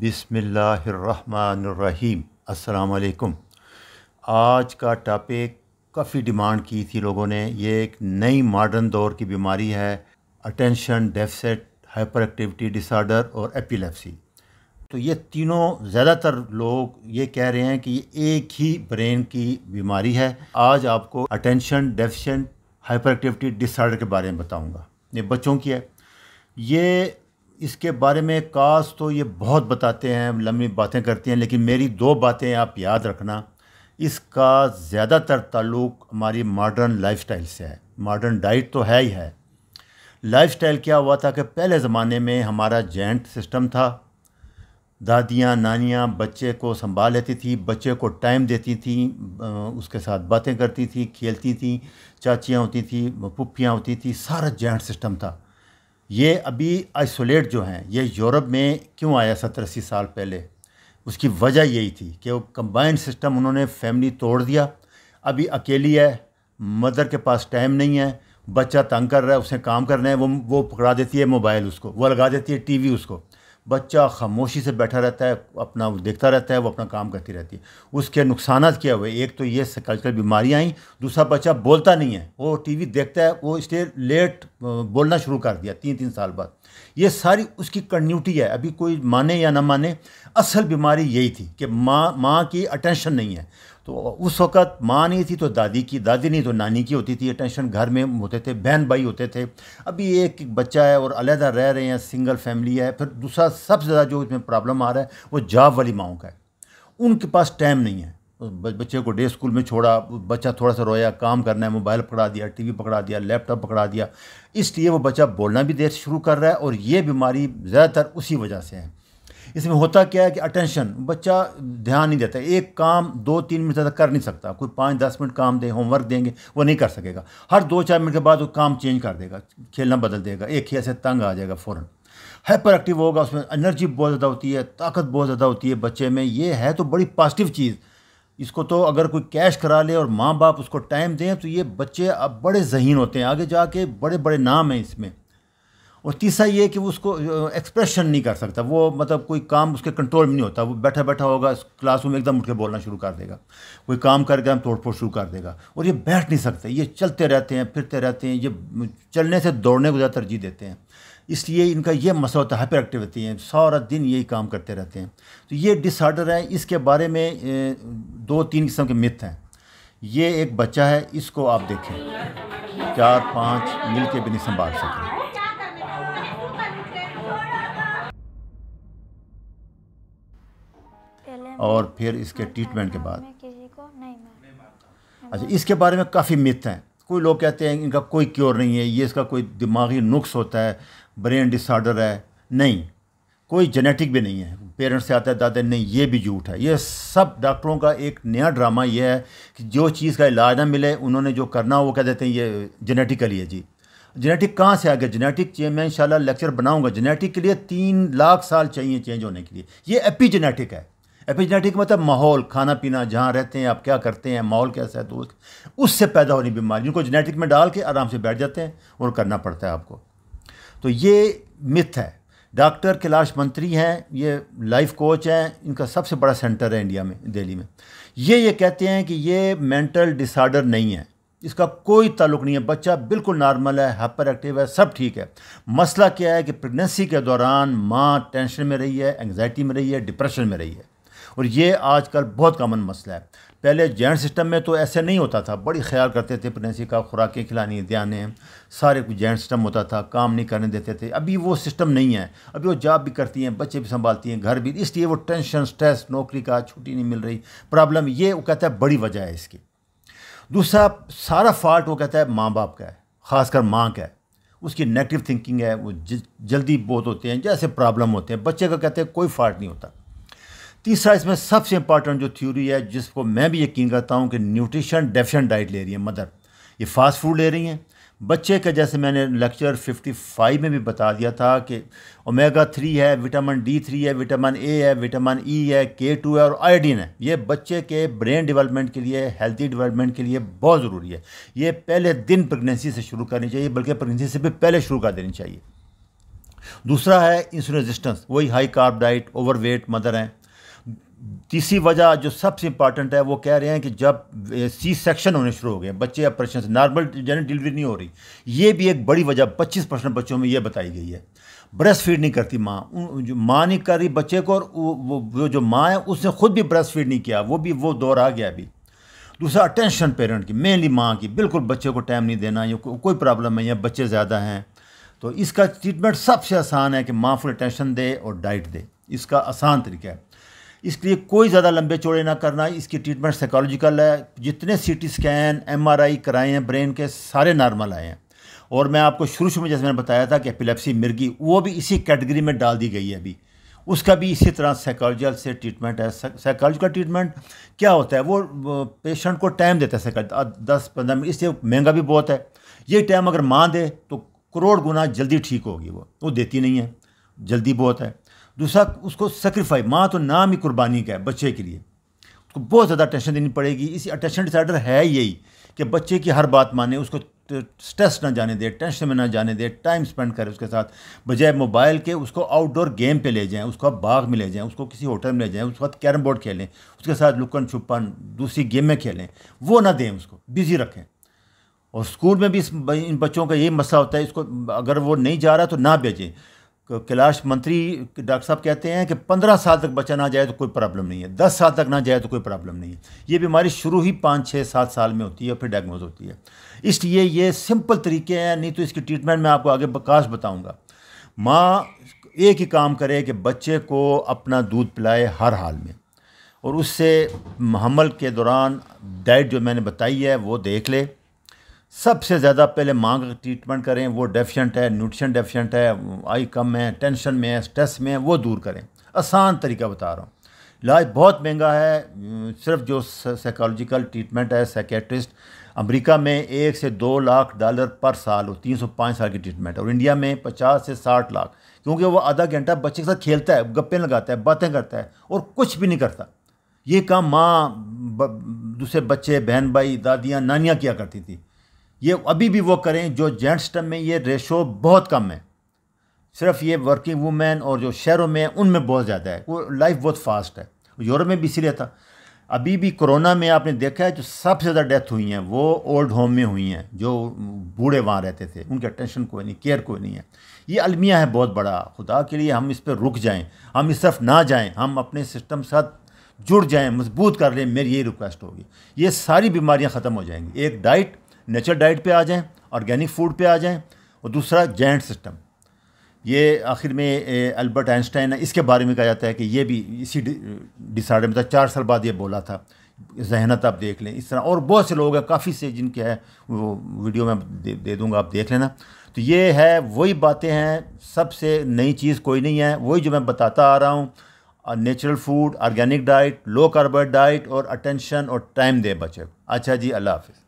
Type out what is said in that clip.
बिसमीम असलकुम आज का टॉपिक काफ़ी डिमांड की थी लोगों ने ये एक नई मॉडर्न दौर की बीमारी है attention deficit hyperactivity disorder और एपिलेप्सी तो ये तीनों ज़्यादातर लोग ये कह रहे हैं कि ये एक ही ब्रेन की बीमारी है आज आपको attention deficient hyperactivity disorder के बारे में बताऊँगा ये बच्चों की है ये इसके बारे में काश तो ये बहुत बताते हैं लंबी बातें करते हैं लेकिन मेरी दो बातें आप याद रखना इसका ज़्यादातर ताल्लुक हमारी मॉडर्न लाइफस्टाइल से है मॉडर्न डाइट तो है ही है लाइफस्टाइल क्या हुआ था कि पहले ज़माने में हमारा जेंट सिस्टम था दादियाँ नानियाँ बच्चे को संभाल लेती थी बच्चे को टाइम देती थी उसके साथ बातें करती थी खेलती थी चाचियाँ होती थी पुप्पियाँ होती थी सारा जेंट सिस्टम था ये अभी आइसोलेट जो हैं ये यूरोप में क्यों आया सत्तर अस्सी साल पहले उसकी वजह यही थी कि वो कंबाइंड सिस्टम उन्होंने फैमिली तोड़ दिया अभी अकेली है मदर के पास टाइम नहीं है बच्चा तंग कर रहा है उसे काम करना है वो वो पकड़ा देती है मोबाइल उसको वो लगा देती है टीवी उसको बच्चा खामोशी से बैठा रहता है अपना देखता रहता है वो अपना काम करती रहती है उसके नुकसान क्या हुए एक तो ये कल्चरल बीमारियाँ आई दूसरा बच्चा बोलता नहीं है वो टीवी देखता है वो इसलिए लेट बोलना शुरू कर दिया तीन तीन साल बाद ये सारी उसकी कंटिन्यूटी है अभी कोई माने या ना माने असल बीमारी यही थी कि माँ माँ की अटेंशन नहीं है तो उस वक़्त माँ नहीं थी तो दादी की दादी नहीं तो नानी की होती थी अटेंशन घर में होते थे बहन भाई होते थे अभी एक बच्चा है और अलग रह रहे हैं सिंगल फैमिली है फिर दूसरा सबसे ज़्यादा जो इसमें प्रॉब्लम आ रहा है वो जॉब वाली माओ का है उनके पास टाइम नहीं है बच्चे को डे स्कूल में छोड़ा बच्चा थोड़ा सा रोया काम करना है मोबाइल पकड़ा दिया टीवी पकड़ा दिया लैपटॉप पकड़ा दिया इसलिए वो बच्चा बोलना भी देर शुरू कर रहा है और ये बीमारी ज़्यादातर उसी वजह से है इसमें होता क्या है कि अटेंशन बच्चा ध्यान नहीं देता एक काम दो तीन मिनट ज़्यादा कर नहीं सकता कोई पाँच दस मिनट काम दे होमवर्क देंगे वो नहीं कर सकेगा हर दो चार मिनट के बाद वो काम चेंज कर देगा खेलना बदल देगा एक खेल से तंग आ जाएगा फ़ौरन हाइपर एक्टिव होगा उसमें एनर्जी बहुत ज़्यादा होती है ताकत बहुत ज़्यादा होती है बच्चे में ये है तो बड़ी पॉजिटिव चीज़ इसको तो अगर कोई कैश करा ले और माँ बाप उसको टाइम दें तो ये बच्चे अब बड़े जहीन होते हैं आगे जाके बड़े बड़े नाम हैं इसमें और तीसरा ये कि वो उसको एक्सप्रेशन नहीं कर सकता वो मतलब कोई काम उसके कंट्रोल में नहीं होता वो बैठा बैठा होगा क्लास में एकदम उठ के बोलना शुरू कर देगा कोई काम करके हम तोड़ फोड़ शुरू कर देगा और ये बैठ नहीं सकते ये चलते रहते हैं फिरते रहते हैं ये चलने से दौड़ने को ज़्यादा तरजीह देते हैं इसलिए इनका ये मसला होता है हाइपर एक्टिव है सारा दिन यही काम करते रहते हैं तो ये डिसऑर्डर है इसके बारे में दो तीन किस्म के मिथ हैं ये एक बच्चा है इसको आप देखें चार पाँच मिल के भी नहीं संभाल सकें और फिर इसके ट्रीटमेंट के बाद अच्छा इसके बारे में काफ़ी मिथ हैं कोई लोग कहते हैं इनका कोई क्योर नहीं है ये इसका कोई दिमागी नुक्स होता है ब्रेन डिसऑर्डर है नहीं कोई जेनेटिक भी नहीं है पेरेंट्स से आता है दादा नहीं ये भी झूठ है ये सब डॉक्टरों का एक नया ड्रामा ये है कि जो चीज़ का इलाज ना मिले उन्होंने जो करना हो वो कह देते हैं ये जेनेटिकली है जी जेनेटिक कहाँ से आ गया जेनेटिक मैं इंशाल्लाह लेक्चर बनाऊंगा जेनेटिक के लिए तीन लाख साल चाहिए चेंज होने के लिए ये एपी जेनेटिक है एपिजनेटिक मतलब माहौल खाना पीना जहाँ रहते हैं आप क्या करते हैं माहौल कैसा है दोस्त उससे पैदा होनी बीमारी जिनको जेनेटिक में डाल के आराम से बैठ जाते हैं और करना पड़ता है आपको तो ये मिथ है डॉक्टर कैलाश मंत्री हैं ये लाइफ कोच हैं इनका सबसे बड़ा सेंटर है इंडिया में दिल्ली में ये ये कहते हैं कि ये मेंटल डिसऑर्डर नहीं है इसका कोई ताल्लुक नहीं है बच्चा बिल्कुल नॉर्मल है हाइपर एक्टिव है सब ठीक है मसला क्या है कि प्रेगनेंसी के दौरान माँ टेंशन में रही है एंग्जाइटी में रही है डिप्रेशन में रही है और ये आजकल बहुत कॉमन मसला है पहले जैन सिस्टम में तो ऐसे नहीं होता था बड़ी ख्याल करते थे प्रेगनेंसी का खुराकें खिलानी दियाने सारे कुछ जैन सिस्टम होता था काम नहीं करने देते थे अभी वो सिस्टम नहीं है अभी वो जॉब भी करती हैं बच्चे भी संभालती हैं घर भी इसलिए वो टेंशन स्ट्रेस नौकरी का छुट्टी नहीं मिल रही प्रॉब्लम ये वो कहता है बड़ी वजह है इसकी दूसरा सारा फॉल्ट वो कहता है माँ बाप का है ख़ासकर माँ का है उसकी नेगेटिव थिंकिंग है वो जल्दी बहुत होते हैं जैसे प्रॉब्लम होते हैं बच्चे का कहते हैं कोई फॉल्ट नहीं होता तीसरा इसमें सबसे इंपॉर्टेंट जो थ्योरी है जिसको मैं भी यकीन करता हूँ कि न्यूट्रिशन डेफिशेंट डाइट ले रही है मदर ये फास्ट फूड ले रही हैं बच्चे का जैसे मैंने लेक्चर 55 में भी बता दिया था कि ओमेगा थ्री है विटामिन डी थ्री है विटामिन ए है विटामिन ई e है के टू है और आयोडीन है ये बच्चे के ब्रेन डेवलपमेंट के लिए हेल्थी डेवलपमेंट के लिए बहुत ज़रूरी है ये पहले दिन प्रेगनेंसी से शुरू करनी चाहिए बल्कि प्रेगनेंसी से भी पहले शुरू कर देनी चाहिए दूसरा है इंसुलिन रेजिस्टेंस वही high carb diet overweight mother हैं तीसरी वजह जो सबसे इंपॉर्टेंट है वो कह रहे हैं कि जब सी सेक्शन होने शुरू हो गए बच्चे ऑपरेशन नॉर्मल जनरल डिलीवरी नहीं हो रही ये भी एक बड़ी वजह पच्चीस परसेंट बच्चों में ये बताई गई है ब्रेस्ट फीड नहीं करती माँ जो माँ नहीं कर रही बच्चे को और वो, वो जो माँ है उसने खुद भी ब्रेस्ट फीड नहीं किया वो भी वो दौर आ गया अभी दूसरा अटेंशन पेरेंट की मेनली माँ की बिल्कुल बच्चे को टाइम नहीं देना या को, कोई प्रॉब्लम है या बच्चे ज़्यादा हैं तो इसका ट्रीटमेंट सबसे आसान है कि माँ फुल अटेंशन दे और डाइट दे इसका आसान तरीका है इसके लिए कोई ज़्यादा लंबे चौड़े ना करना इसकी ट्रीटमेंट साइकोलॉजिकल है जितने सीटी स्कैन एमआरआई कराए हैं ब्रेन के सारे नॉर्मल आए हैं और मैं आपको शुरू शुरू में जैसे मैंने बताया था कि एपिलेप्सी मिर्गी वो भी इसी कैटेगरी में डाल दी गई है अभी उसका भी इसी तरह साइकोलॉजिकल से ट्रीटमेंट है साइकोलॉजिकल ट्रीटमेंट क्या होता है वो पेशेंट को टाइम देता है साइकोल दस पंद्रह मिनट इससे महंगा भी बहुत है ये टाइम अगर माँ दे तो करोड़ गुना जल्दी ठीक होगी वो वो देती नहीं है जल्दी बहुत है दूसरा उसको सेक्रीफाई माँ तो नाम ही कुर्बानी का है बच्चे के लिए उसको बहुत ज़्यादा अटेंशन देनी पड़ेगी इसी अटेंशन डिसऑर्डर है यही कि बच्चे की हर बात माने उसको स्ट्रेस ना जाने दे टेंशन में ना जाने दे टाइम स्पेंड करें उसके साथ बजाय मोबाइल के उसको आउटडोर गेम पे ले जाएं उसको बाग में ले जाएं उसको किसी होटल में ले जाएं उसके साथ कैरम बोर्ड खेलें उसके साथ लुकन छुपन दूसरी गेम में खेलें वो ना दें उसको बिज़ी रखें और स्कूल में भी इन बच्चों का यही मसला होता है इसको अगर वो नहीं जा रहा तो ना भेजें कैलाश मंत्री डॉक्टर साहब कहते हैं कि पंद्रह साल तक बच्चा ना जाए तो कोई प्रॉब्लम नहीं है दस साल तक ना जाए तो कोई प्रॉब्लम नहीं है ये बीमारी शुरू ही पाँच छः सात साल में होती है और फिर डायग्नोज होती है इसलिए ये सिंपल तरीके हैं नहीं तो इसकी ट्रीटमेंट मैं आपको आगे बकाश बताऊँगा माँ एक ही काम करे कि बच्चे को अपना दूध पिलाए हर हाल में और उससे हमल के दौरान डाइट जो मैंने बताई है वो देख ले सबसे ज़्यादा पहले माँ का ट्रीटमेंट करें वो डेफिशेंट है न्यूट्रिशन डेफिशेंट है आई कम है टेंशन में है स्ट्रेस में है वो दूर करें आसान तरीका बता रहा हूँ इलाज बहुत महंगा है सिर्फ जो साइकोलॉजिकल ट्रीटमेंट है साइकेट्रिस्ट अमेरिका में एक से दो लाख डॉलर पर साल हो तीन सौ पाँच साल की ट्रीटमेंट और इंडिया में पचास से साठ लाख क्योंकि वो आधा घंटा बच्चे के साथ खेलता है गप्पे लगाता है बातें करता है और कुछ भी नहीं करता ये काम माँ दूसरे बच्चे बहन भाई दादियाँ नानियाँ किया करती थी ये अभी भी वो करें जो जेंट्स टर्म में ये रेशो बहुत कम है सिर्फ ये वर्किंग वूमेन और जो शहरों में उनमें बहुत ज़्यादा है वो लाइफ बहुत फास्ट है यूरोप में भी इसीलिए था अभी भी कोरोना में आपने देखा है जो सबसे ज़्यादा डेथ हुई हैं वो ओल्ड होम में हुई हैं जो बूढ़े वहाँ रहते थे उनका टेंशन कोई नहीं केयर कोई नहीं है ये अलमिया है बहुत बड़ा खुदा के लिए हम इस पर रुक जाएँ हम इस तरफ ना जाएँ हम अपने सिस्टम के साथ जुड़ जाएँ मजबूत कर लें मेरी यही रिक्वेस्ट होगी ये सारी बीमारियाँ ख़त्म हो जाएंगी एक डाइट नेचर डाइट पे आ जाएं ऑर्गेनिक फूड पे आ जाएं और दूसरा जैंट सिस्टम ये आखिर में अल्बर्ट आइंस्टाइन है इसके बारे में कहा जाता है कि ये भी इसी डिसार्डर में मतलब था चार साल बाद ये बोला था जहनत आप देख लें इस तरह और बहुत से लोग हैं काफ़ी से जिनके हैं वो वीडियो में दे, दे दूँगा आप देख लेना तो ये है वही बातें हैं सबसे नई चीज़ कोई नहीं है वही जो मैं बताता आ रहा हूँ natural food organic diet low carbohydrate diet और अटेंशन और टाइम दे बचे अच्छा जी अल्लाह हाफ़